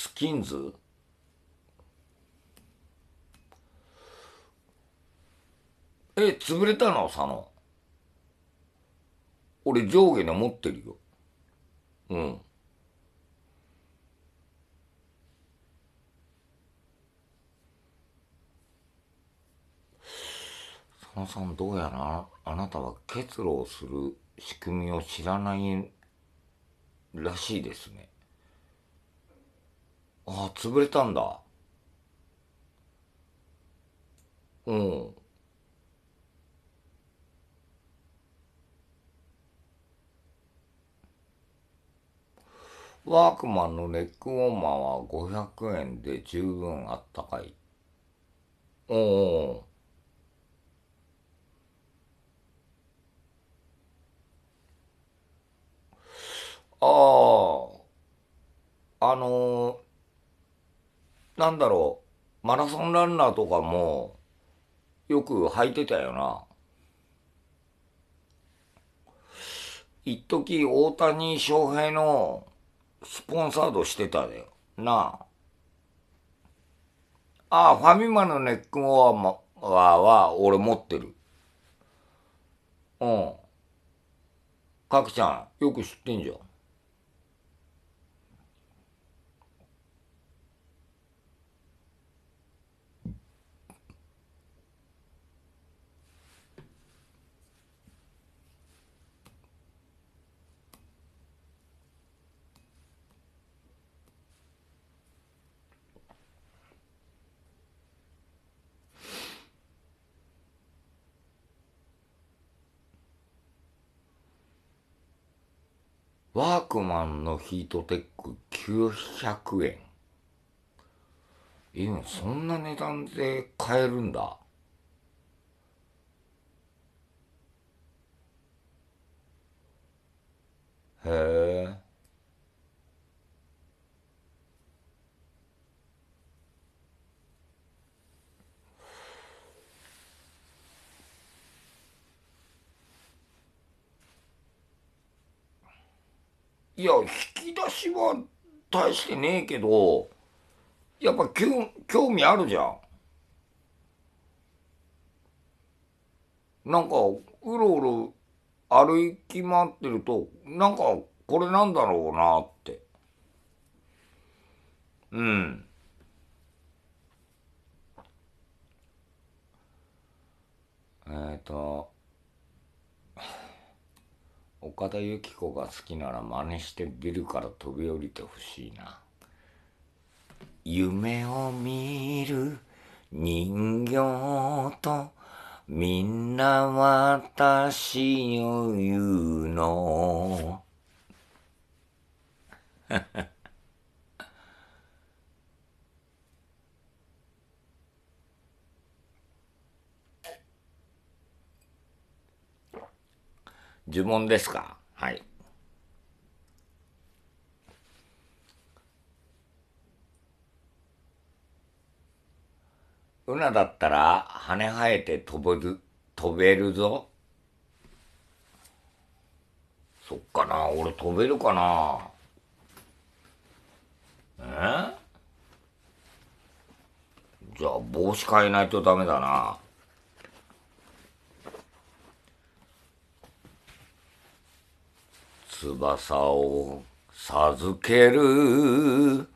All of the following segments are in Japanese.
スキンズえ、潰れたの佐野。俺上下に持ってるよ。うん。佐野さんどうやらあなたは結露をする仕組みを知らないらしいですね。ああ、潰れたんだ。うん。ワークマンのネックウォーマーは500円で十分あったかい。おお。ああ、あのーなんだろう、マラソンランナーとかも、よく履いてたよな。一時大谷翔平のスポンサードしてたでよ。なあ。ああ、ファミマのネックモアは俺持ってる。うん。かくちゃん、よく知ってんじゃん。ワークマンのヒートテック900円。今そんな値段で買えるんだ。へえ。いや、引き出しは大してねえけど、やっぱ興味あるじゃん。なんか、うろうろ歩き回ってると、なんか、これなんだろうなって。うん。えっ、ー、と、岡田由紀子が好きなら真似してビルから飛び降りてほしいな夢を見る人形とみんな私を言うの 呪文ですかはい。うなだったら羽生えて飛べる、飛べるぞ。そっかな、俺飛べるかな。えじゃあ帽子変えないとダメだな。翼を授ける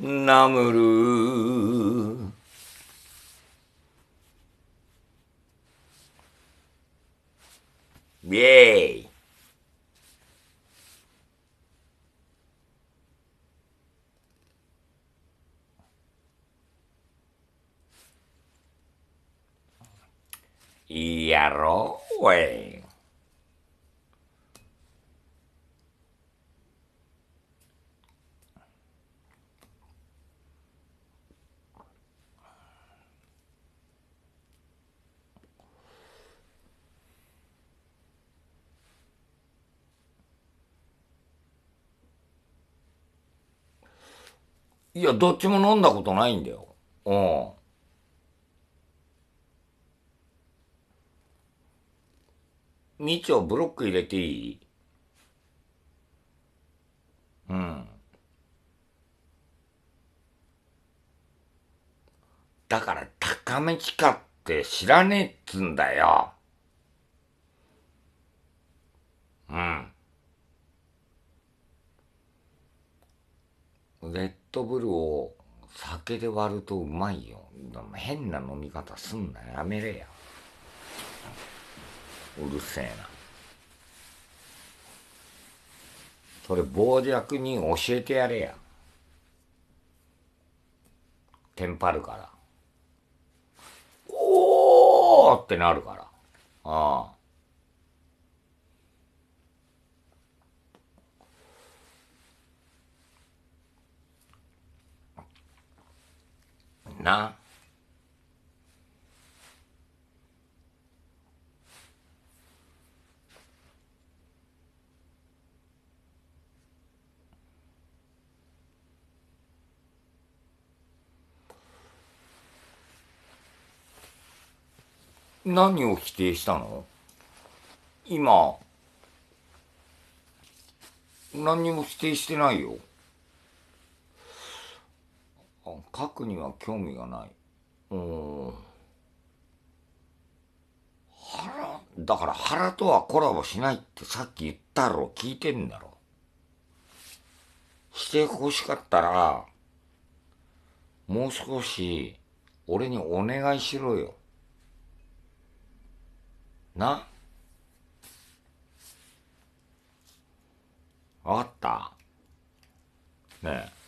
ナムルイェイいいやろおい。いや、どっちも飲んだことないんだよ。うん。みちょ、ブロック入れていいうん。だから、高め地下って知らねえっつんだよ。うん。絶トブルを酒で割るとうまいよ。変な飲み方すんなやめれや。うるせえな。それ傍若に教えてやれや。テンパるから。おーってなるから。ああ。な。何を否定したの今何にも否定してないよ。書くには興味がないうん腹だから腹とはコラボしないってさっき言ったろ聞いてんだろしてほしかったらもう少し俺にお願いしろよな分かったねえ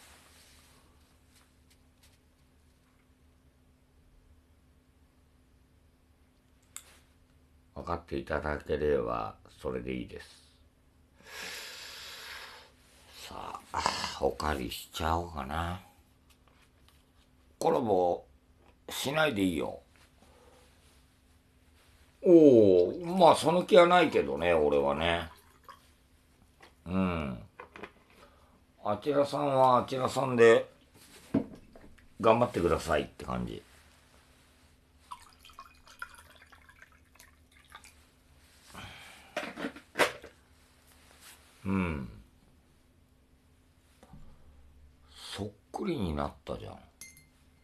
分かっていただければそれでいいですさあお借りしちゃおうかなコラボしないでいいよおおまあその気はないけどね俺はねうんあちらさんはあちらさんで頑張ってくださいって感じうんそっくりになったじゃん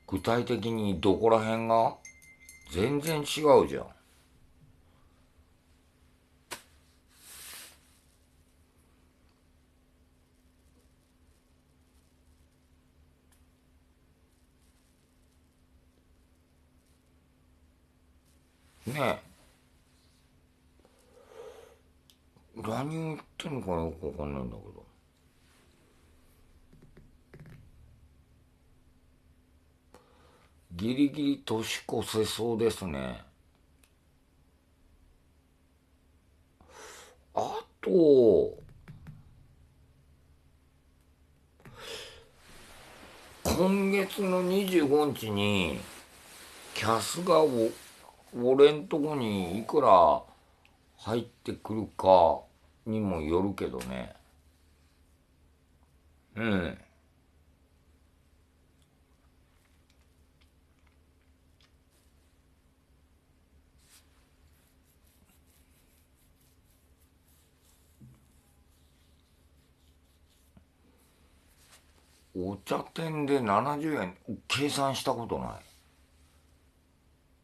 具体的にどこら辺が全然違うじゃんねえ何を言ってんのかよくわかんないんだけど。ギリギリ年越せそうですね。あと、今月の25日に、キャスがお俺んとこにいくら入ってくるか、にもよるけどね。うん。お茶店で70円計算したことな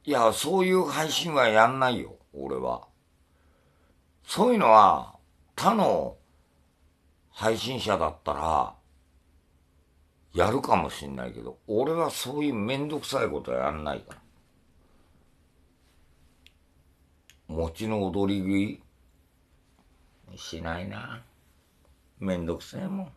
い。いや、そういう配信はやんないよ、俺は。そういうのは、他の配信者だったら、やるかもしんないけど、俺はそういうめんどくさいことはやんないから。餅の踊り食いしないな。めんどくせえもん。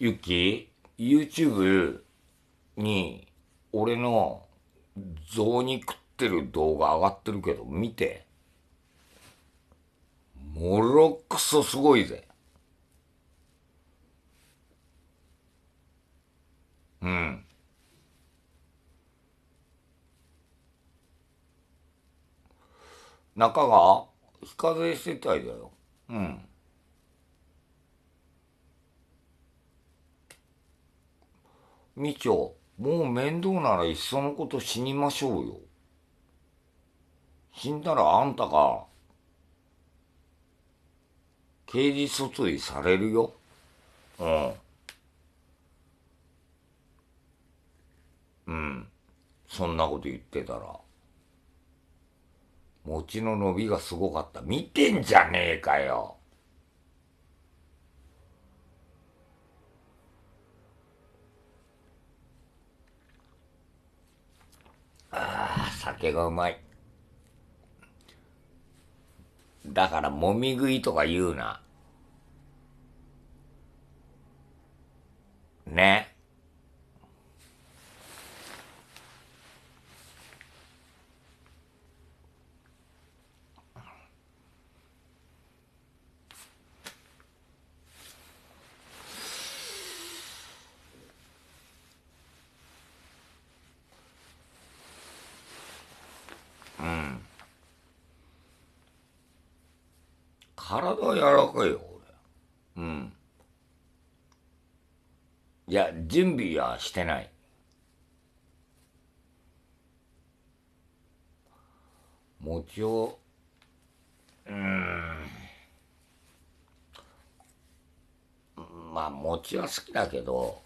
ユッキー、YouTube に、俺の雑煮食ってる動画上がってるけど、見て。もろくそすごいぜ。うん。中が非課税世帯だよ。うん。みちょ、もう面倒ならいっそのこと死にましょうよ。死んだらあんたが、刑事訴追されるよ。うん。うん。そんなこと言ってたら。餅の伸びがすごかった。見てんじゃねえかよ。ああ、酒がうまい。だから、もみ食いとか言うな。ね。体柔らかいよ、俺。うん。いや、準備はしてない。餅を、うん。まあ、餅は好きだけど、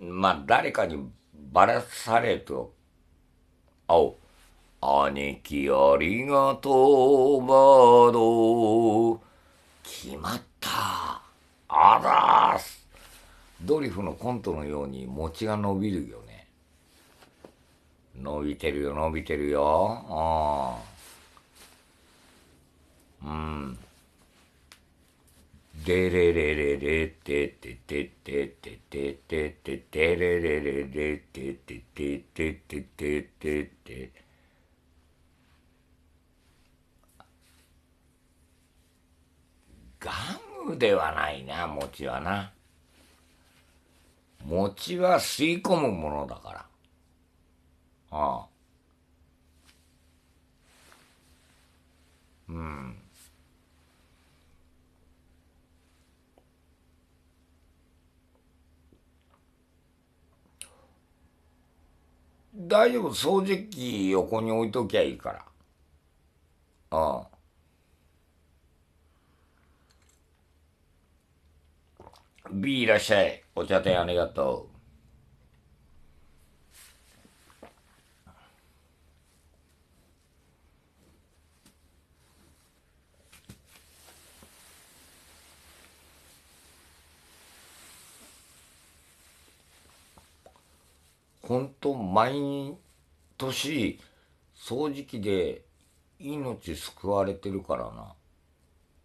まあ、誰かにばらされると、あお。兄貴ありがとう、バード。決まった。あらーす。ドリフのコントのように餅が伸びるよね。伸びてるよ、伸びてるよ。あうん。でれれれれてててててててててれれれれててててててててて。ガムではないな、餅はな。餅は吸い込むものだから。ああ。うん。大丈夫、掃除機横に置いときゃいいから。B いらっしゃい。お茶店ありがとう。本当毎年掃除機で命救われてるからな。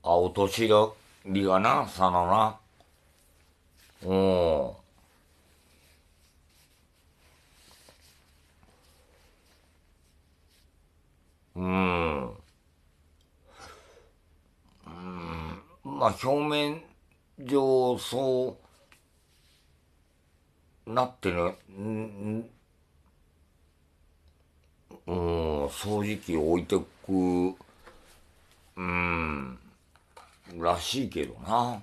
あ、お年寄りがな、さのな。うん。うん。うん。まあ、表面上、そう、なってうん、うん、掃除機置いてく、うん、らしいけどな。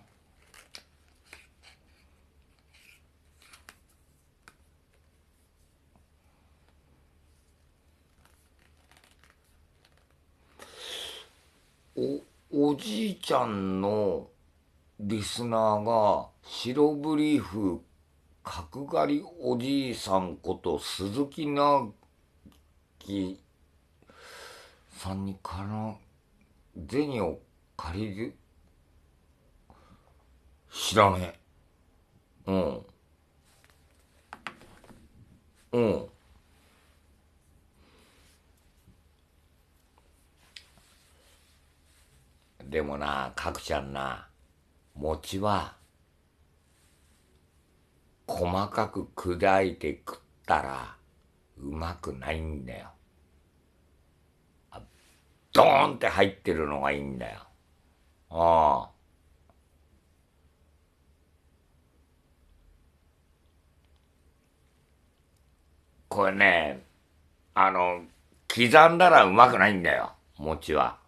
お、おじいちゃんのリスナーが、白ブリーフ、角刈りおじいさんこと鈴木なぎさんにから、銭を借りる、知らねえ。うん。うん。でもな、かくちゃんな、餅は、細かく砕いて食ったら、うまくないんだよ。ドーンって入ってるのがいいんだよ。ああ。これね、あの、刻んだらうまくないんだよ、餅は。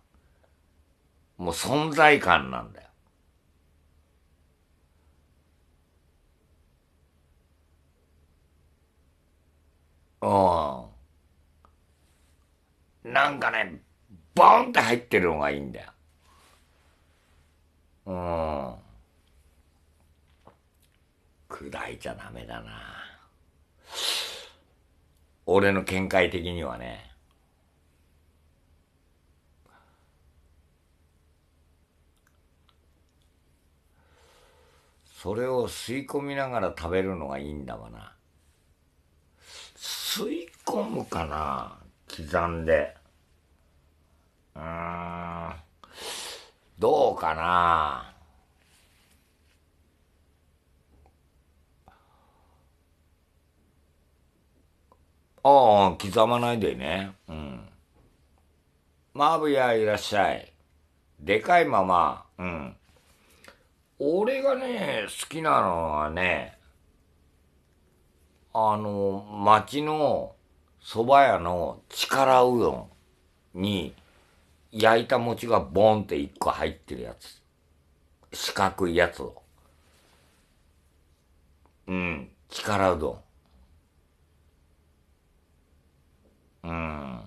もう存在感なんだよ。うん。なんかね、ボンって入ってるのがいいんだよ。うん。砕いちゃダメだな。俺の見解的にはね。それを吸い込みながら食べるのがいいんだわな吸い込むかな刻んでうーんどうかなああ、刻まないでね。うん。マーブヤいらっしゃい。でかいまま、うん。俺がね、好きなのはね、あの、町の蕎麦屋の力うどんに焼いた餅がボンって一個入ってるやつ。四角いやつを。うん、力うどん。うん。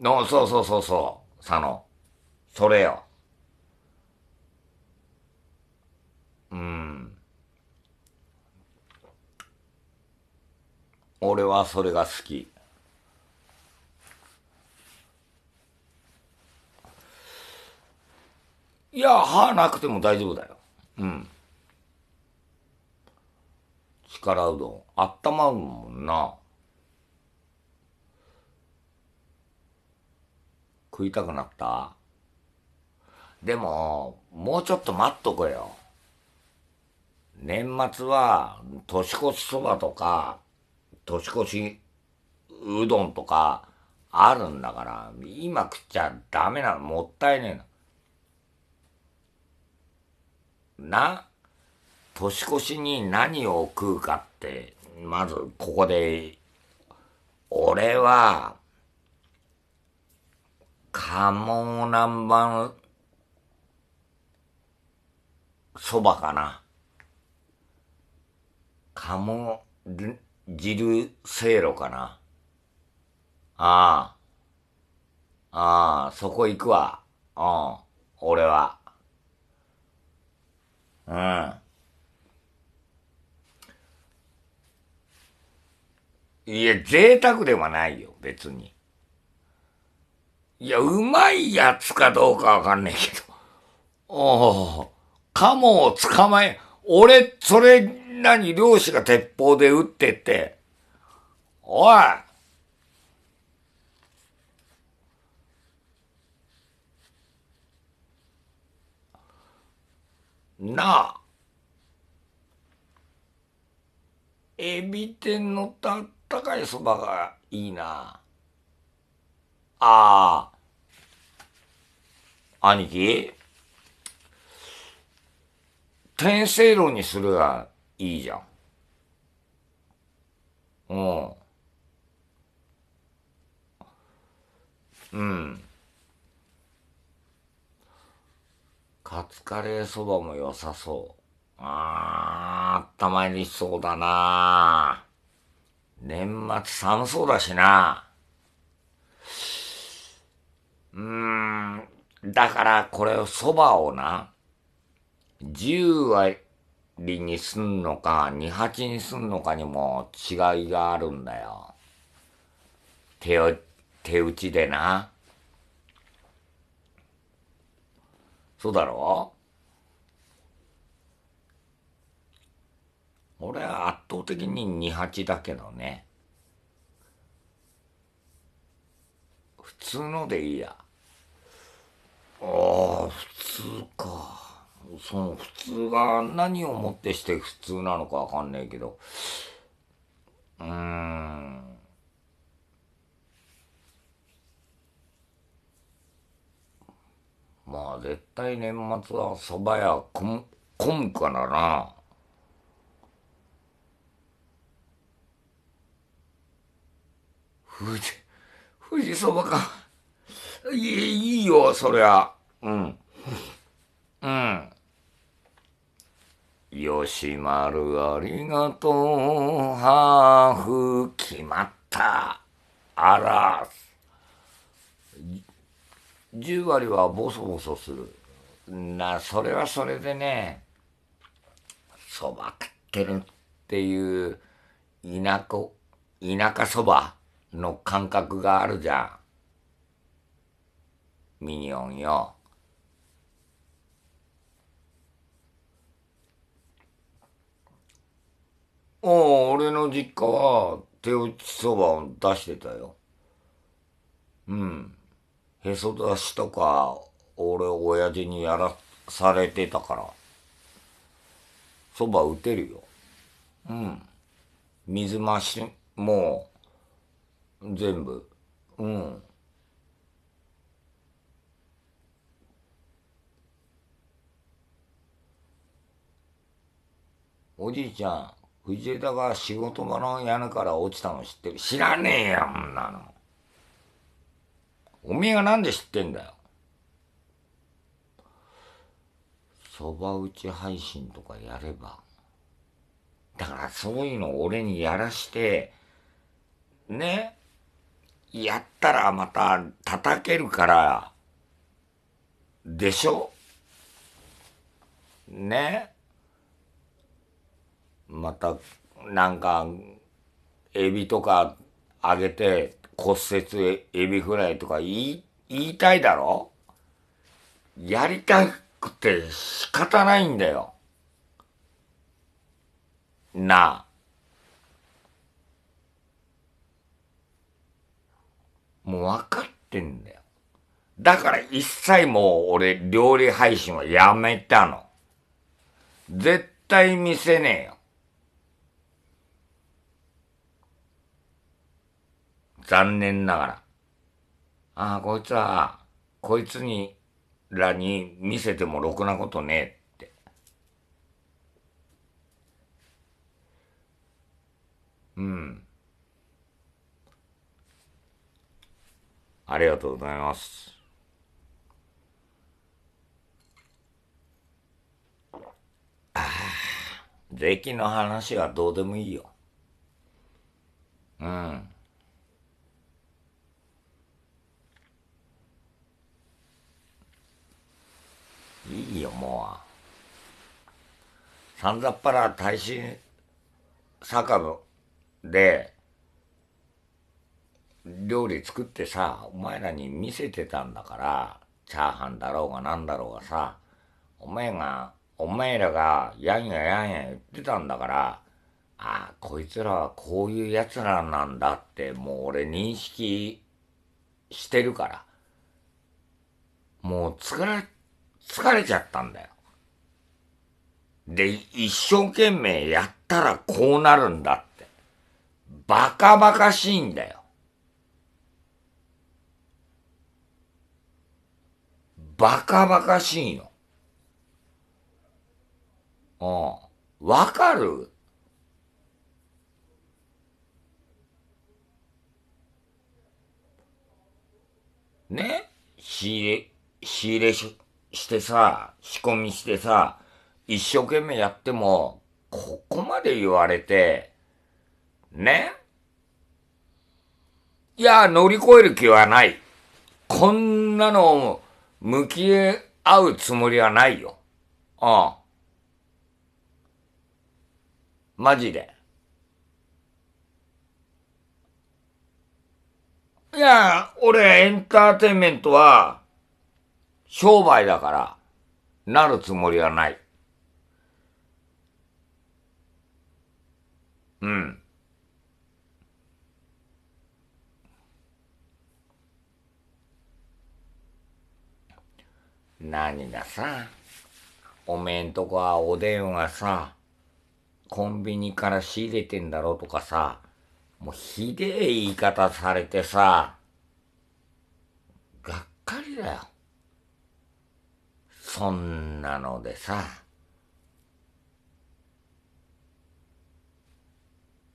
の、そうそうそうそう、佐野。それよ。うん。俺はそれが好き。いや、歯なくても大丈夫だよ。うん。力うどん。あったまるもんな。食いたくなった。でも、もうちょっと待っとこよ。年末は、年越しそばとか、年越しうどんとか、あるんだから、今食っちゃダメなの、もったいねえな。な年越しに何を食うかって、まずここで、俺は、カモ南蛮そばかな。カモ汁せいろかな。ああ。ああ、そこ行くわ。うん。俺は。うん。いや、贅沢ではないよ、別に。いや、うまいやつかどうかわかんないけど。おお、カモを捕まえ、俺、それ、なに、漁師が鉄砲で撃ってて、おいなあ、エビ天のたったかいそばがいいな。ああ、兄貴、天生路にするがいいじゃん。うん。うん。カツカレーそばも良さそう。ああったまりそうだな年末寒そうだしなうーん、だからこれ蕎麦をな、10割にすんのか、2八にすんのかにも違いがあるんだよ。手を、手打ちでな。そうだろ俺は圧倒的に二八だけどね。普通のでいいや。ああ普通かその普通が何をもってして普通なのかわかんないけどうーんまあ絶対年末は蕎麦屋混むからな。富士、富士そばか。いいよ、そりゃ。うん。うん。吉丸ありがとう、ハーフ決まった。あら。10割はボソボソする。な、それはそれでね、そば食ってるっていう、田舎、田舎そばの感覚があるじゃん。ミニオンよ。ああ、俺の実家は手打ちそばを出してたよ。うん。へそ出しとか、俺親父にやらされてたから。そば打てるよ。うん。水増し、もう、全部。うん。おじいちゃん、藤枝が仕事場の屋根から落ちたの知ってる知らねえよ、んなの。おめえがなんで知ってんだよ。そば打ち配信とかやれば。だからそういうの俺にやらして、ね。やったらまた叩けるから、でしょね。またなんかエビとか揚げて骨折エビフライとか言い言いたいだろやりたくて仕方ないんだよ。なあ。もう分かってんだよ。だから一切もう俺料理配信はやめたの。絶対見せねえよ。残念ながら。ああ、こいつは、こいつに、らに見せてもろくなことねえって。うん。ありがとうございます。ああ、税金の話はどうでもいいよ。うん。いいよ、もう。散々っぱら耐震酒部で、料理作ってさ、お前らに見せてたんだから、チャーハンだろうが何だろうがさ、お前が、お前らがやんややんや言ってたんだから、ああ、こいつらはこういう奴らなんだって、もう俺認識してるから。もう作られ疲れちゃったんだよ。で、一生懸命やったらこうなるんだって。バカバカしいんだよ。バカバカしいの。うん。わかるね仕入れ、仕入れし、してさ、仕込みしてさ、一生懸命やっても、ここまで言われて、ねいや、乗り越える気はない。こんなの、向き合うつもりはないよ。ああ。マジで。いや、俺エンターテインメントは、商売だから、なるつもりはない。うん。何がさ、おめえんとこはおでんはさ、コンビニから仕入れてんだろとかさ、もうひでえ言い方されてさ、がっかりだよ。そんなのでさ、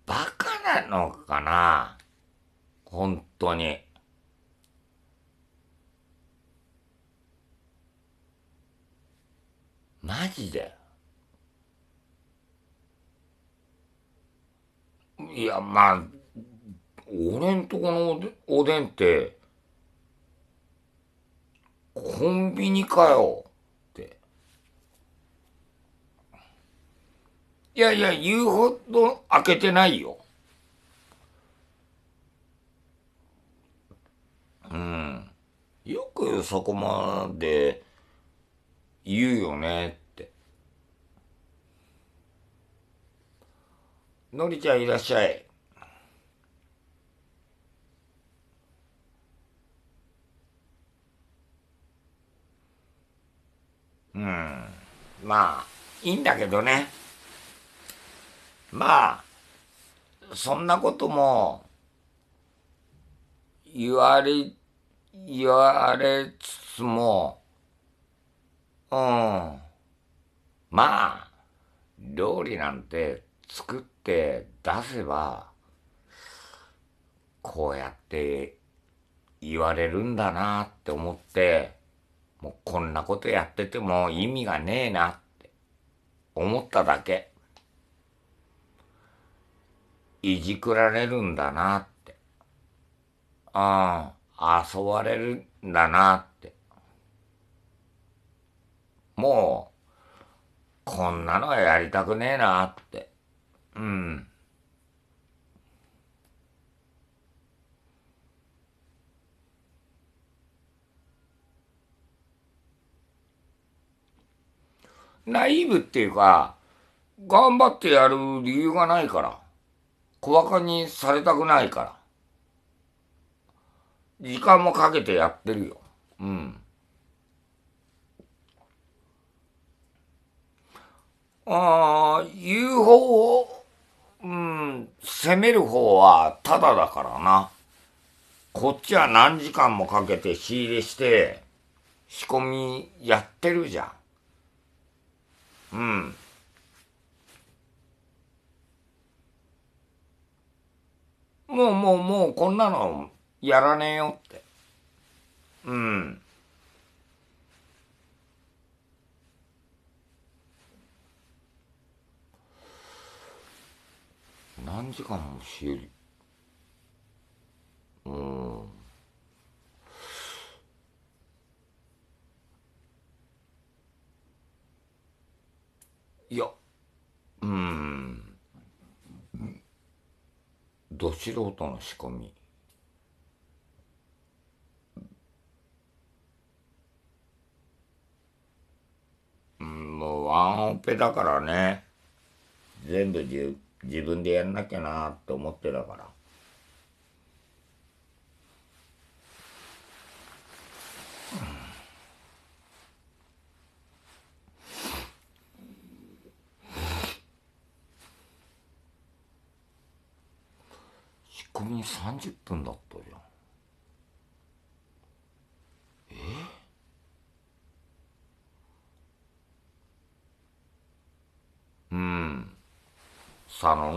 バカなのかな本当に。マジで。いや、まあ、俺んとこのおでんって、コンビニかよ。いやいや、言うほど開けてないよ。うん。よくそこまで言うよねって。のりちゃんいらっしゃい。うん。まあ、いいんだけどね。まあ、そんなことも、言われ、言われつつも、うん。まあ、料理なんて作って出せば、こうやって言われるんだなって思って、もうこんなことやってても意味がねえなって思っただけ。いじくられるんだなって。ああ、遊ばれるんだなって。もう、こんなのはやりたくねえなって。うん。ナイーブっていうか、頑張ってやる理由がないから。小馬鹿にされたくないから。時間もかけてやってるよ。うん。ああ、言う方を、うん、攻める方はただだからな。こっちは何時間もかけて仕入れして、仕込みやってるじゃん。うん。もうもうもうこんなのやらねえよって。うん。何時間もしようん。いや、うん。素人の仕込みうんもうワンオペだからね全部自分でやんなきゃなって思ってたから。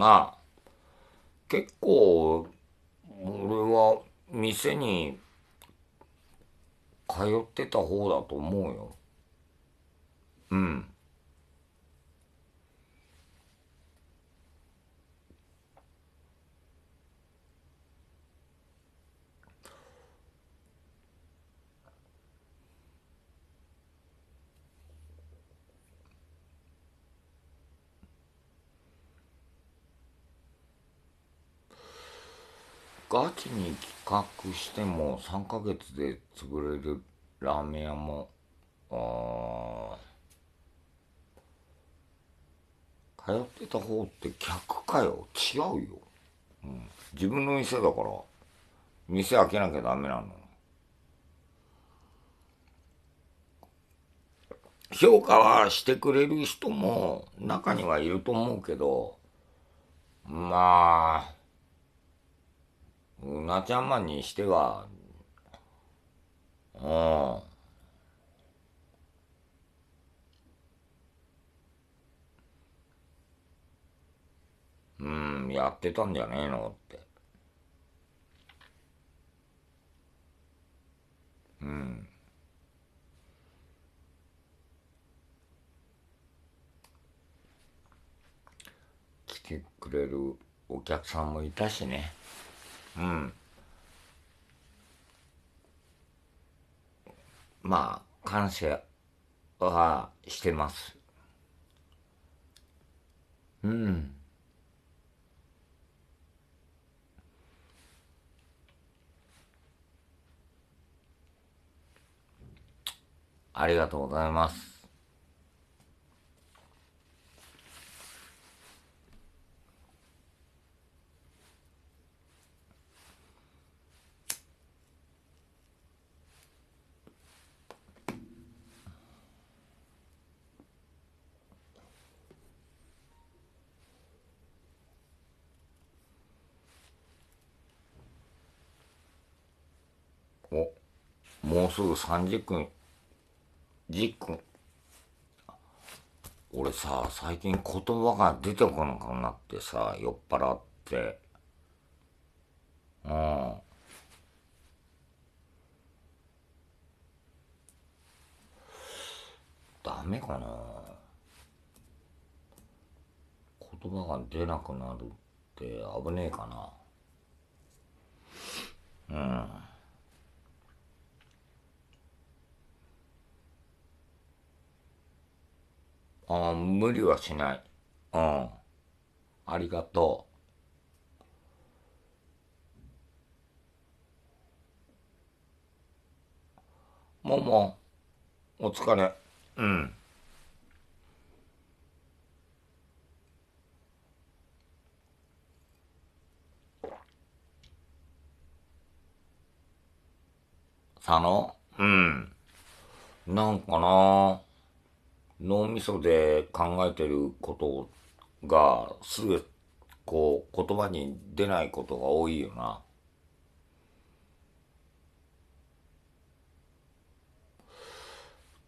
が、結構、俺は店に通ってた方だと思うよ。うん。ガチに企画しても3ヶ月で潰れるラーメン屋も、あ通ってた方って客かよ。違うよ。うん、自分の店だから、店開けなきゃダメなの。評価はしてくれる人も中にはいると思うけど、まあ、うなちゃんマンにしては、うん。うん、やってたんじゃねえのって。うん。来てくれるお客さんもいたしね。うんまあ感謝はしてますうんありがとうございます。もうすぐ30分、10分。俺さ、最近言葉が出てこなくなってさ、酔っ払って。うん。ダメかな言葉が出なくなるって危ねえかなうん。あ無理はしない。うん。ありがとう。もも、お疲れ。うん。佐野うん。なんかな脳みそで考えてることがすぐこう言葉に出ないことが多いよな。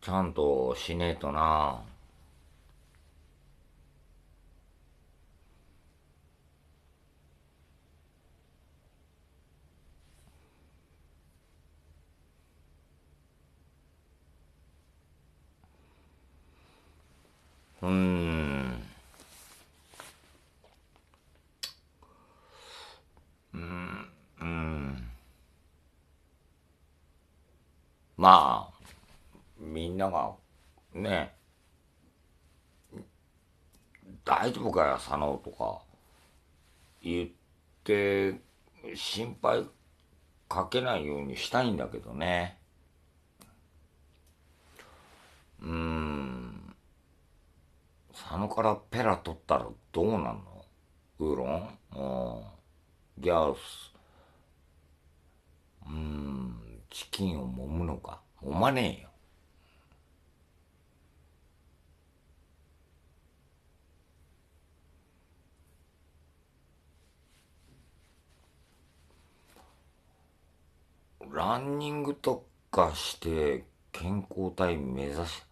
ちゃんとしねえとな。うん。うん、うん。まあ、みんなが、ね、大丈夫かよ、佐野とか、言って、心配かけないようにしたいんだけどね。うん。佐野からペラ取ったらどうなんのウーロンうん。ギャース。うーん、チキンを揉むのか。揉まねえよ。ランニングとかして健康体目指し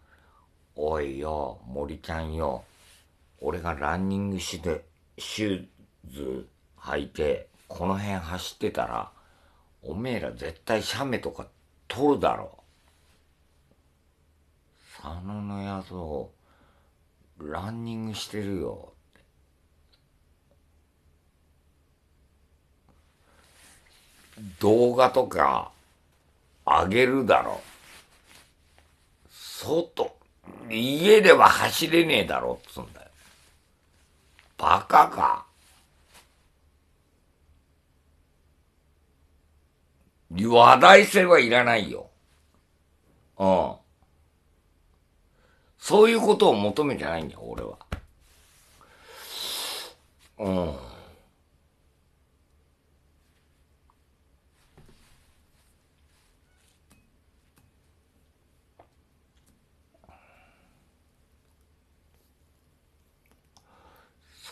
おいよ、森ちゃんよ。俺がランニングして、シューズ履いて、この辺走ってたら、おめえら絶対写メとか撮るだろ。佐野の野郎、ランニングしてるよ。動画とか、あげるだろ。外。家では走れねえだろ、っつうんだよ。バカか。話題性はいらないよ。うん。そういうことを求めてないんだよ、俺は。うん。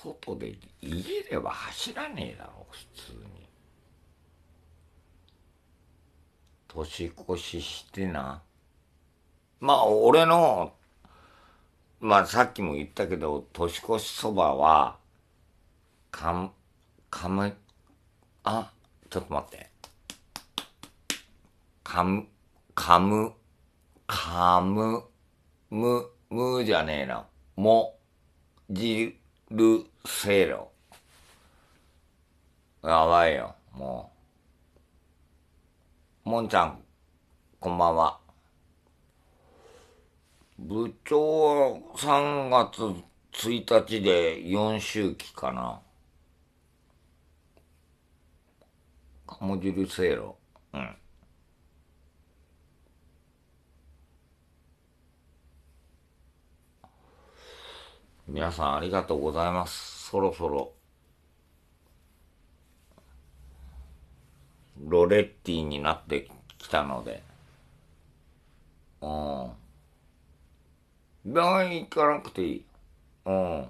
外で家では走らねえだろ普通に年越ししてなまあ俺のまあさっきも言ったけど年越しそばはかむかむあちょっと待ってかむかむかむむむじゃねえなもじルセロ。やばいよ、もう。もんちゃん、こんばんは。部長は3月1日で4周期かな。鴨汁せいろ。うん。皆さんありがとうございます。そろそろ、ロレッティになってきたので、うん。病院行かなくていい。うん。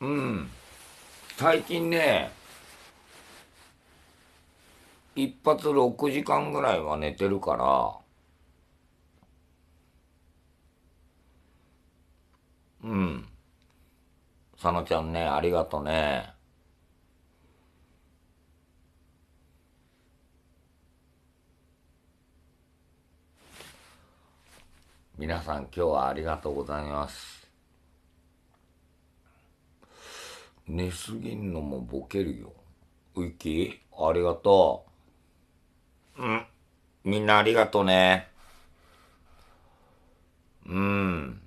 うん。最近ね、一発6時間ぐらいは寝てるから、うん。佐野ちゃんね、ありがとね。皆さん今日はありがとうございます。寝すぎんのもボケるよ。ウィキ、ありがとう。うん。みんなありがとうね。うん。